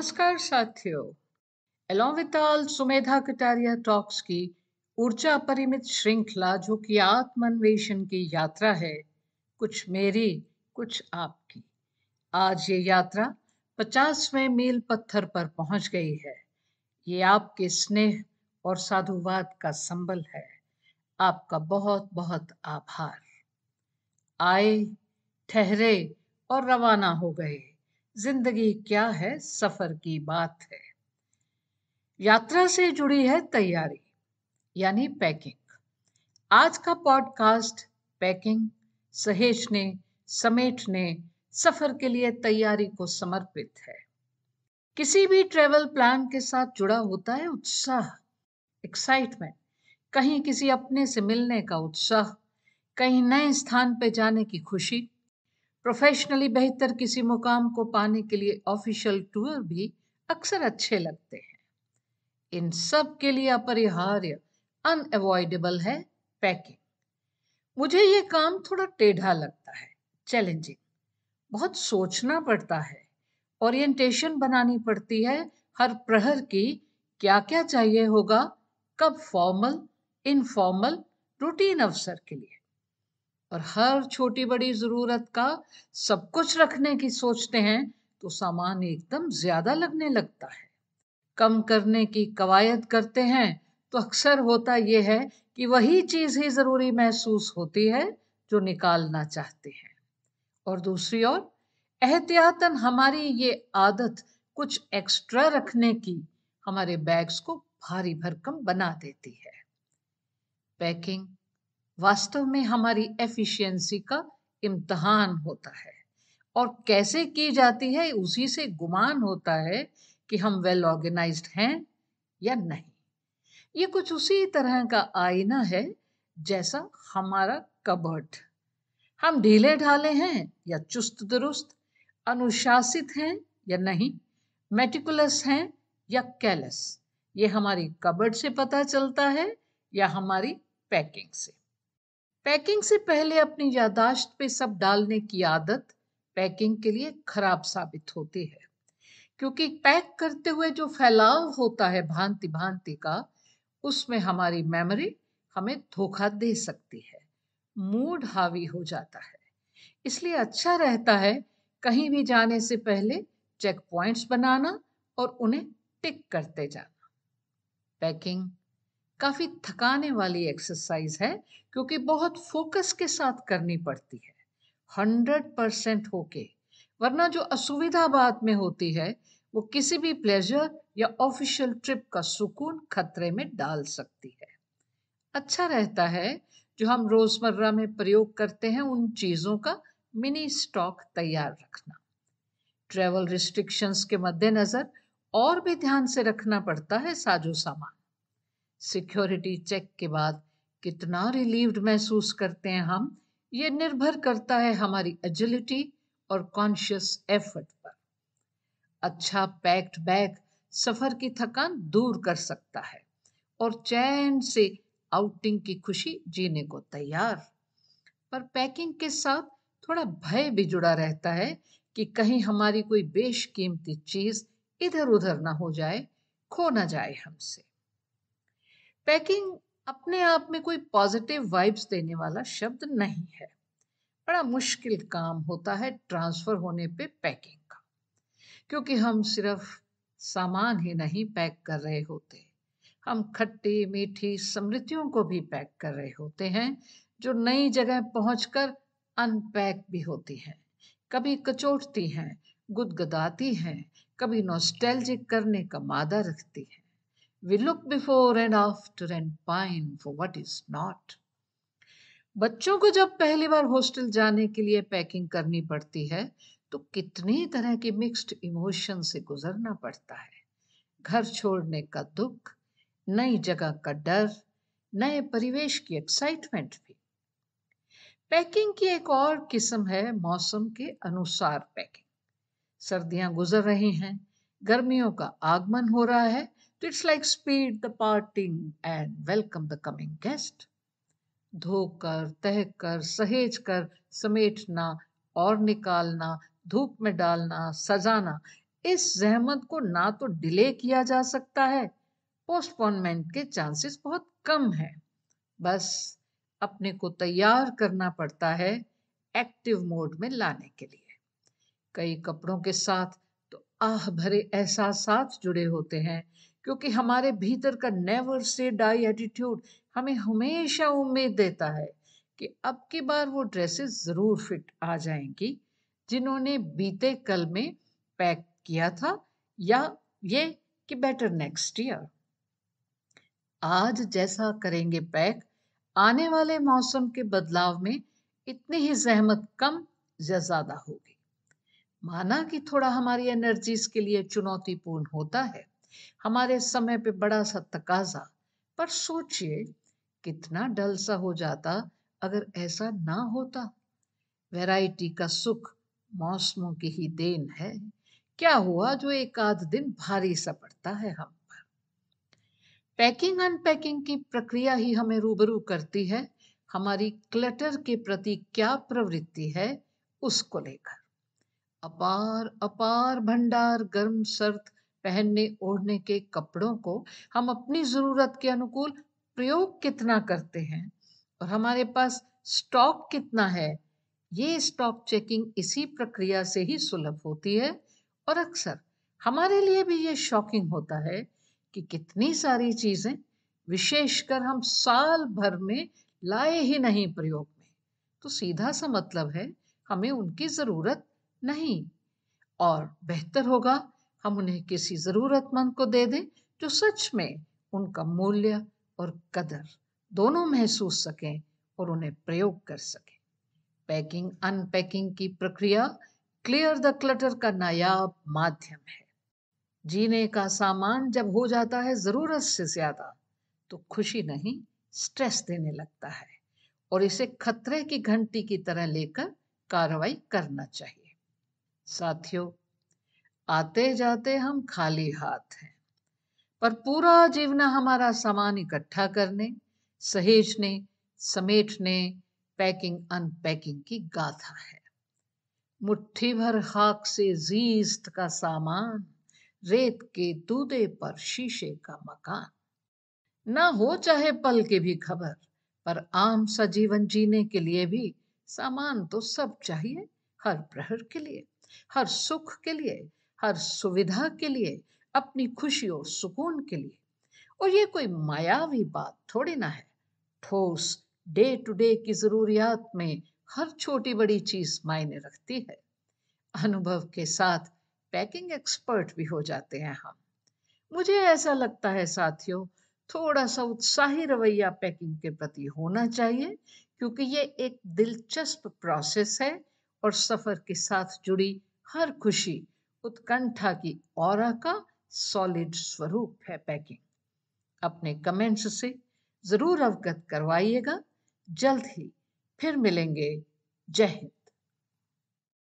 नमस्कार साथियों all Sumedha Kataria talks की ऊर्जा परिमित श्रृंखला जो कि आत्मन्वेषण की यात्रा है कुछ मेरी कुछ आपकी आज ये यात्रा पचासवें मील पत्थर पर पहुंच गई है ये आपके स्नेह और साधुवाद का संबल है आपका बहुत बहुत आभार आए ठहरे और रवाना हो गए जिंदगी क्या है सफर की बात है यात्रा से जुड़ी है तैयारी यानी पैकिंग आज का पॉडकास्ट पैकिंग सहेजने समेटने सफर के लिए तैयारी को समर्पित है किसी भी ट्रेवल प्लान के साथ जुड़ा होता है उत्साह एक्साइटमेंट कहीं किसी अपने से मिलने का उत्साह कहीं नए स्थान पर जाने की खुशी प्रोफेशनली बेहतर किसी मुकाम को पाने के लिए ऑफिशियल टूर भी अक्सर अच्छे लगते हैं इन सब के लिए अपरिहार्य अनएवॉइडेबल है पैकिंग मुझे ये काम थोड़ा टेढ़ा लगता है चैलेंजिंग बहुत सोचना पड़ता है ओरिएंटेशन बनानी पड़ती है हर प्रहर की क्या क्या चाहिए होगा कब फॉर्मल इनफॉर्मल रूटीन अवसर के लिए और हर छोटी बड़ी ज़रूरत का सब कुछ रखने की सोचते हैं तो सामान एकदम ज़्यादा लगने लगता है कम करने की कवायद करते हैं तो अक्सर होता यह है कि वही चीज़ ही ज़रूरी महसूस होती है जो निकालना चाहते हैं और दूसरी ओर एहतियातन हमारी ये आदत कुछ एक्स्ट्रा रखने की हमारे बैग्स को भारी भरकम बना देती है पैकिंग वास्तव में हमारी एफिशिएंसी का इम्तहान होता है और कैसे की जाती है उसी से गुमान होता है कि हम वेल ऑर्गेनाइज्ड हैं या नहीं ये कुछ उसी तरह का आईना है जैसा हमारा कबर्ट हम ढीले ढाले हैं या चुस्त दुरुस्त अनुशासित हैं या नहीं मेटिकुलस हैं या कैलस ये हमारी कबर्ट से पता चलता है या हमारी पैकिंग से पैकिंग से पहले अपनी यादाश्त पे सब डालने की आदत पैकिंग के लिए खराब साबित होती है क्योंकि पैक करते हुए जो फैलाव होता है भांति भांति का उसमें हमारी मेमोरी हमें धोखा दे सकती है मूड हावी हो जाता है इसलिए अच्छा रहता है कहीं भी जाने से पहले चेक पॉइंट्स बनाना और उन्हें टिक करते जाना पैकिंग काफ़ी थकाने वाली एक्सरसाइज है क्योंकि बहुत फोकस के साथ करनी पड़ती है हंड्रेड परसेंट होके वरना जो असुविधा बाद में होती है वो किसी भी प्लेजर या ऑफिशियल ट्रिप का सुकून खतरे में डाल सकती है अच्छा रहता है जो हम रोजमर्रा में प्रयोग करते हैं उन चीजों का मिनी स्टॉक तैयार रखना ट्रेवल रिस्ट्रिक्शंस के मद्देनजर और भी ध्यान से रखना पड़ता है साजो सामान सिक्योरिटी चेक के बाद कितना रिलीव्ड महसूस करते हैं हम ये निर्भर करता है हमारी एजिलिटी और कॉन्शियस एफर्ट पर अच्छा पैक्ड बैग सफर की थकान दूर कर सकता है और चैन से आउटिंग की खुशी जीने को तैयार पर पैकिंग के साथ थोड़ा भय भी जुड़ा रहता है कि कहीं हमारी कोई बेशकीमती चीज इधर उधर ना हो जाए खो ना जाए हमसे पैकिंग अपने आप में कोई पॉजिटिव वाइब्स देने वाला शब्द नहीं है बड़ा मुश्किल काम होता है ट्रांसफर होने पे पैकिंग का क्योंकि हम सिर्फ सामान ही नहीं पैक कर रहे होते हम खट्टी मीठी समृद्धियों को भी पैक कर रहे होते हैं जो नई जगह पहुंचकर अनपैक भी होती हैं कभी कचोटती हैं गुदगदाती हैं कभी नॉस्टैल्जिक करने का मादा रखती हैं We look before and after and pine for what is not. बच्चों को जब पहली बार हॉस्टल जाने के लिए पैकिंग करनी पड़ती है तो कितनी तरह के मिक्स्ड इमोशन से गुजरना पड़ता है घर छोड़ने का दुख नई जगह का डर नए परिवेश की एक्साइटमेंट भी पैकिंग की एक और किस्म है मौसम के अनुसार पैकिंग सर्दियां गुजर रही हैं गर्मियों का आगमन हो रहा है It's like speed the parting and welcome the coming guest. धोकर तहकर सहेज कर समेटना और निकालना धूप में डालना सजाना इस जहमत को ना तो डिले किया जा सकता है पोस्टपोनमेंट के चांसेस बहुत कम है बस अपने को तैयार करना पड़ता है एक्टिव मोड में लाने के लिए कई कपड़ों के साथ तो आह भरे एहसास जुड़े होते हैं क्योंकि हमारे भीतर का नेवर से डाई एटीट्यूड हमें हमेशा उम्मीद देता है कि अब की बार वो ड्रेसेस ज़रूर फिट आ जाएंगी जिन्होंने बीते कल में पैक किया था या ये कि बेटर नेक्स्ट ईयर आज जैसा करेंगे पैक आने वाले मौसम के बदलाव में इतनी ही जहमत कम या ज़्यादा होगी माना कि थोड़ा हमारी एनर्जीज के लिए चुनौतीपूर्ण होता है हमारे समय पे बड़ा सा तकाजा पर सोचिए कितना डल सा हो जाता अगर ऐसा ना होता वैरायटी का सुख मौसमों की ही देन है क्या हुआ जो एक आध दिन भारी सा पड़ता है हम पर पैकिंग अनपैकिंग की प्रक्रिया ही हमें रूबरू करती है हमारी क्लटर के प्रति क्या प्रवृत्ति है उसको लेकर अपार अपार भंडार गर्म सर्द पहनने ओढ़ने के कपड़ों को हम अपनी ज़रूरत के अनुकूल प्रयोग कितना करते हैं और हमारे पास स्टॉक कितना है ये स्टॉक चेकिंग इसी प्रक्रिया से ही सुलभ होती है और अक्सर हमारे लिए भी ये शॉकिंग होता है कि कितनी सारी चीज़ें विशेषकर हम साल भर में लाए ही नहीं प्रयोग में तो सीधा सा मतलब है हमें उनकी ज़रूरत नहीं और बेहतर होगा हम उन्हें किसी ज़रूरतमंद को दे दें जो सच में उनका मूल्य और कदर दोनों महसूस सकें और उन्हें प्रयोग कर सकें पैकिंग अनपैकिंग की प्रक्रिया क्लियर द क्लटर का नायाब माध्यम है जीने का सामान जब हो जाता है ज़रूरत से ज़्यादा तो खुशी नहीं स्ट्रेस देने लगता है और इसे खतरे की घंटी की तरह लेकर कार्रवाई करना चाहिए साथियों आते जाते हम खाली हाथ हैं पर पूरा जीवन हमारा सामान इकट्ठा करने सहेजने समेटने पैकिंग अनपैकिंग की गाथा है मुट्ठी भर हाक से जीस्त का सामान रेत के दूधे पर शीशे का मकान ना हो चाहे पल की भी खबर पर आम सा जीवन जीने के लिए भी सामान तो सब चाहिए हर प्रहर के लिए हर सुख के लिए हर सुविधा के लिए अपनी खुशी और सुकून के लिए और ये कोई मायावी बात थोड़ी ना है ठोस डे टू डे की जरूरियात में हर छोटी बड़ी चीज मायने रखती है अनुभव के साथ पैकिंग एक्सपर्ट भी हो जाते हैं हम मुझे ऐसा लगता है साथियों थोड़ा सा उत्साही रवैया पैकिंग के प्रति होना चाहिए क्योंकि ये एक दिलचस्प प्रोसेस है और सफर के साथ जुड़ी हर खुशी उत्कंठा की और का सॉलिड स्वरूप है पैकिंग अपने कमेंट्स से जरूर अवगत करवाइएगा जल्द ही फिर मिलेंगे जय हिंद